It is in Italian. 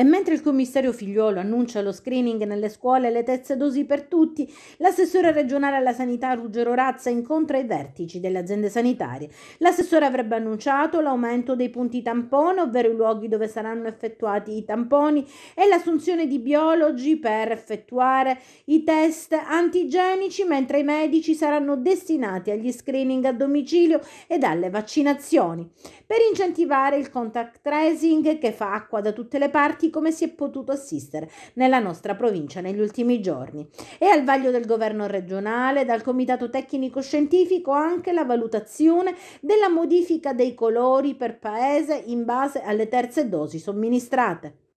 E mentre il commissario figliuolo annuncia lo screening nelle scuole e le terze dosi per tutti, l'assessore regionale alla sanità Ruggero Razza incontra i vertici delle aziende sanitarie. L'assessore avrebbe annunciato l'aumento dei punti tampone, ovvero i luoghi dove saranno effettuati i tamponi, e l'assunzione di biologi per effettuare i test antigenici, mentre i medici saranno destinati agli screening a domicilio ed alle vaccinazioni. Per incentivare il contact tracing che fa acqua da tutte le parti, come si è potuto assistere nella nostra provincia negli ultimi giorni. E al vaglio del governo regionale, dal comitato tecnico-scientifico, anche la valutazione della modifica dei colori per paese in base alle terze dosi somministrate.